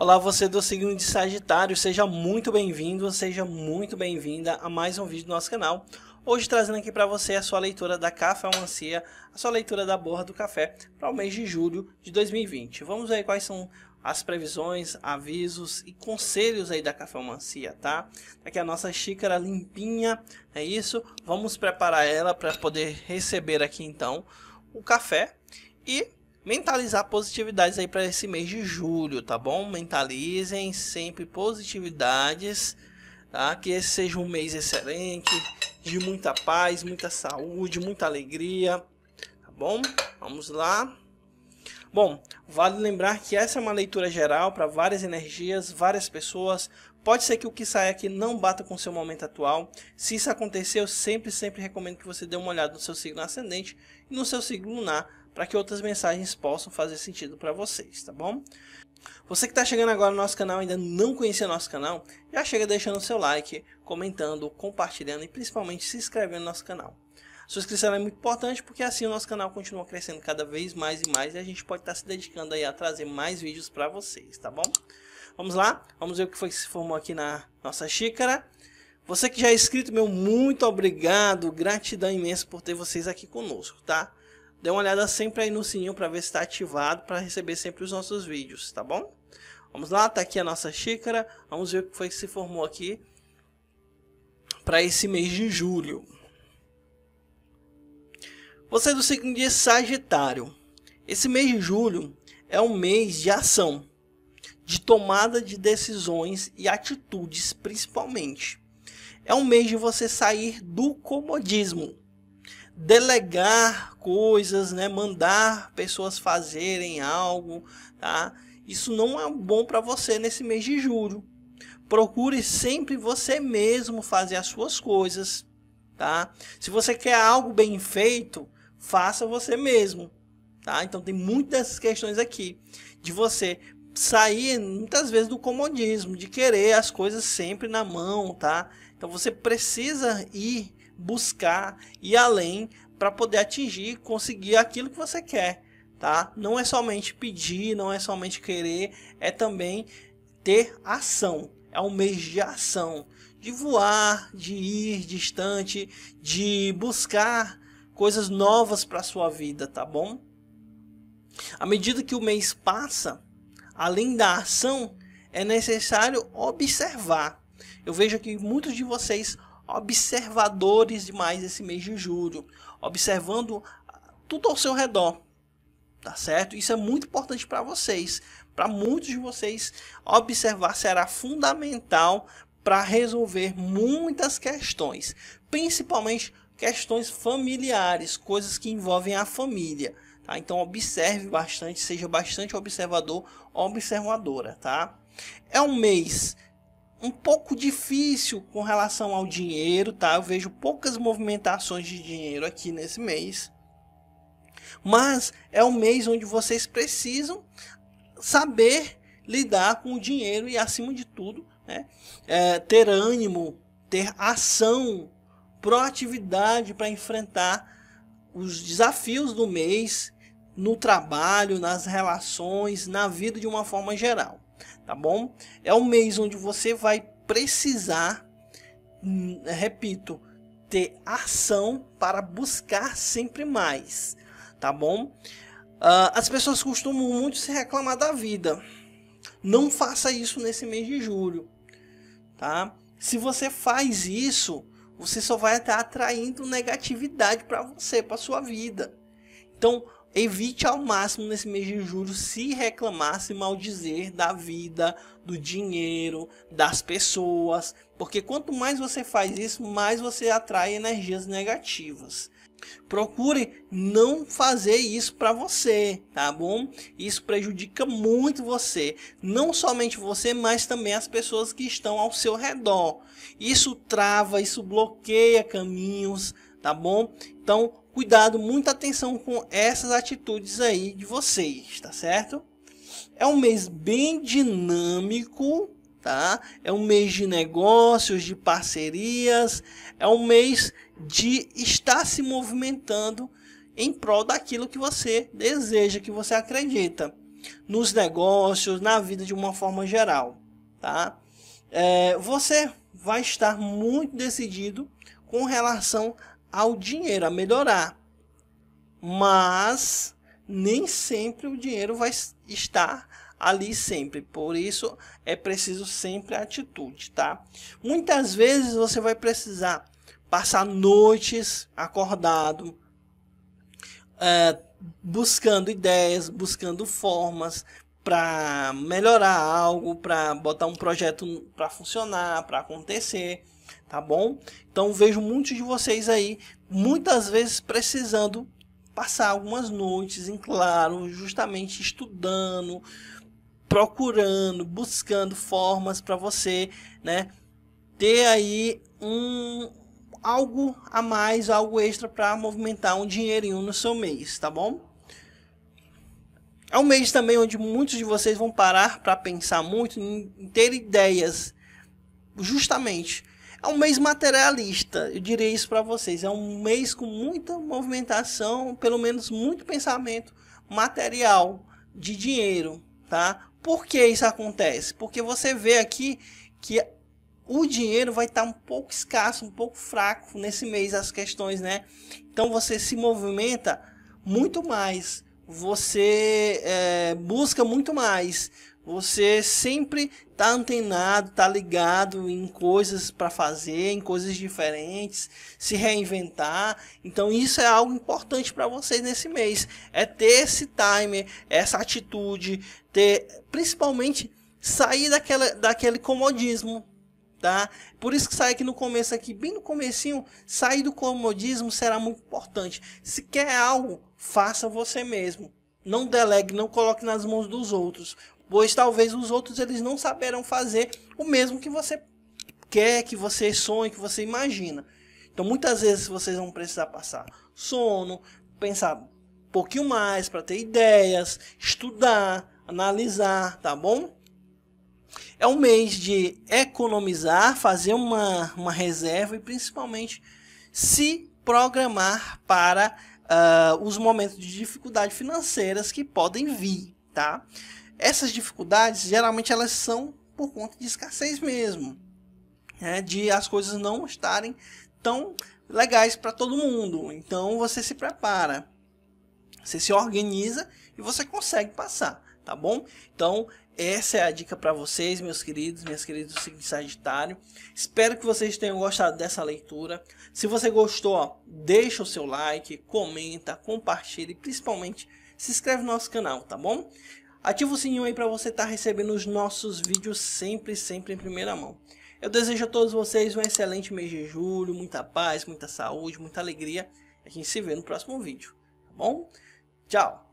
Olá, você do signo de Sagitário, seja muito bem-vindo, seja muito bem-vinda a mais um vídeo do nosso canal. Hoje trazendo aqui para você a sua leitura da Café Mancia, a sua leitura da borra do café para o mês de julho de 2020. Vamos ver quais são as previsões, avisos e conselhos aí da Mancia, tá? tá? Aqui a nossa xícara limpinha, é isso? Vamos preparar ela para poder receber aqui então o café e mentalizar positividades aí para esse mês de julho, tá bom? Mentalizem sempre positividades, tá? Que esse seja um mês excelente, de muita paz, muita saúde, muita alegria, tá bom? Vamos lá. Bom, vale lembrar que essa é uma leitura geral para várias energias, várias pessoas. Pode ser que o que sai aqui não bata com o seu momento atual. Se isso acontecer, eu sempre, sempre recomendo que você dê uma olhada no seu signo ascendente e no seu signo lunar para que outras mensagens possam fazer sentido para vocês, tá bom? Você que está chegando agora no nosso canal e ainda não conhecia nosso canal, já chega deixando seu like, comentando, compartilhando e principalmente se inscrevendo no nosso canal. A sua inscrição é muito importante porque assim o nosso canal continua crescendo cada vez mais e mais e a gente pode estar tá se dedicando aí a trazer mais vídeos para vocês, tá bom? Vamos lá, vamos ver o que foi que se formou aqui na nossa xícara. Você que já é inscrito, meu, muito obrigado, gratidão imensa por ter vocês aqui conosco, tá? dê uma olhada sempre aí no sininho para ver se está ativado para receber sempre os nossos vídeos, tá bom? Vamos lá, tá aqui a nossa xícara. Vamos ver o que foi que se formou aqui para esse mês de julho. Você é do signo de Sagitário. Esse mês de julho é um mês de ação, de tomada de decisões e atitudes, principalmente. É um mês de você sair do comodismo delegar coisas, né? Mandar pessoas fazerem algo, tá? Isso não é bom para você nesse mês de julho. Procure sempre você mesmo fazer as suas coisas, tá? Se você quer algo bem feito, faça você mesmo, tá? Então tem muitas questões aqui de você sair muitas vezes do comodismo, de querer as coisas sempre na mão, tá? Então você precisa ir buscar e além para poder atingir, conseguir aquilo que você quer, tá? Não é somente pedir, não é somente querer, é também ter ação. É um mês de ação, de voar, de ir distante, de buscar coisas novas para sua vida, tá bom? À medida que o mês passa, além da ação, é necessário observar. Eu vejo que muitos de vocês observadores demais esse mês de julho, observando tudo ao seu redor, tá certo? Isso é muito importante para vocês, para muitos de vocês observar será fundamental para resolver muitas questões, principalmente questões familiares, coisas que envolvem a família. Tá? Então observe bastante, seja bastante observador, observadora, tá? É um mês um pouco difícil com relação ao dinheiro, tá? Eu vejo poucas movimentações de dinheiro aqui nesse mês. Mas é um mês onde vocês precisam saber lidar com o dinheiro e, acima de tudo, né, é, ter ânimo, ter ação, proatividade para enfrentar os desafios do mês no trabalho, nas relações, na vida de uma forma geral tá bom? É um mês onde você vai precisar, hum, repito, ter ação para buscar sempre mais, tá bom? Uh, as pessoas costumam muito se reclamar da vida. Não faça isso nesse mês de julho, tá? Se você faz isso, você só vai estar atraindo negatividade para você, para sua vida. Então, Evite ao máximo nesse mês de julho se reclamar, se maldizer da vida, do dinheiro, das pessoas, porque quanto mais você faz isso, mais você atrai energias negativas. Procure não fazer isso para você, tá bom? Isso prejudica muito você, não somente você, mas também as pessoas que estão ao seu redor. Isso trava, isso bloqueia caminhos, tá bom? Então, Cuidado, muita atenção com essas atitudes aí de vocês, tá certo? É um mês bem dinâmico, tá? É um mês de negócios, de parcerias, é um mês de estar se movimentando em prol daquilo que você deseja, que você acredita, nos negócios, na vida de uma forma geral, tá? É, você vai estar muito decidido com relação ao dinheiro, a melhorar. Mas nem sempre o dinheiro vai estar ali sempre. Por isso é preciso sempre atitude, tá? Muitas vezes você vai precisar passar noites acordado, é, buscando ideias, buscando formas para melhorar algo, para botar um projeto para funcionar, para acontecer tá bom? Então vejo muitos de vocês aí, muitas vezes precisando passar algumas noites em claro, justamente estudando, procurando, buscando formas para você, né, ter aí um algo a mais, algo extra para movimentar um dinheirinho no seu mês, tá bom? É um mês também onde muitos de vocês vão parar para pensar muito, em ter ideias, justamente é um mês materialista, eu diria isso para vocês. É um mês com muita movimentação, pelo menos muito pensamento material de dinheiro, tá? Por que isso acontece? Porque você vê aqui que o dinheiro vai estar tá um pouco escasso, um pouco fraco nesse mês as questões, né? Então você se movimenta muito mais, você é, busca muito mais, você sempre tá antenado, tá ligado em coisas para fazer, em coisas diferentes, se reinventar. Então isso é algo importante para vocês nesse mês. É ter esse timer, essa atitude, ter principalmente sair daquela, daquele comodismo, tá? Por isso que sai aqui no começo aqui, bem no comecinho, sair do comodismo será muito importante. Se quer algo, faça você mesmo não delegue, não coloque nas mãos dos outros, pois talvez os outros eles não saberão fazer o mesmo que você quer, que você sonha, que você imagina. Então muitas vezes vocês vão precisar passar sono, pensar um pouquinho mais para ter ideias, estudar, analisar, tá bom? É um mês de economizar, fazer uma, uma reserva e principalmente se programar para uh, os momentos de dificuldade financeiras que podem vir, tá? Essas dificuldades geralmente elas são por conta de escassez mesmo, né? de as coisas não estarem tão legais para todo mundo. Então você se prepara, você se organiza e você consegue passar tá bom? Então, essa é a dica para vocês, meus queridos, minhas queridas do signo Sagitário. Espero que vocês tenham gostado dessa leitura. Se você gostou, ó, deixa o seu like, comenta, compartilha e principalmente se inscreve no nosso canal, tá bom? Ativa o sininho aí para você estar tá recebendo os nossos vídeos sempre, sempre em primeira mão. Eu desejo a todos vocês um excelente mês de julho, muita paz, muita saúde, muita alegria. A gente se vê no próximo vídeo, tá bom? Tchau!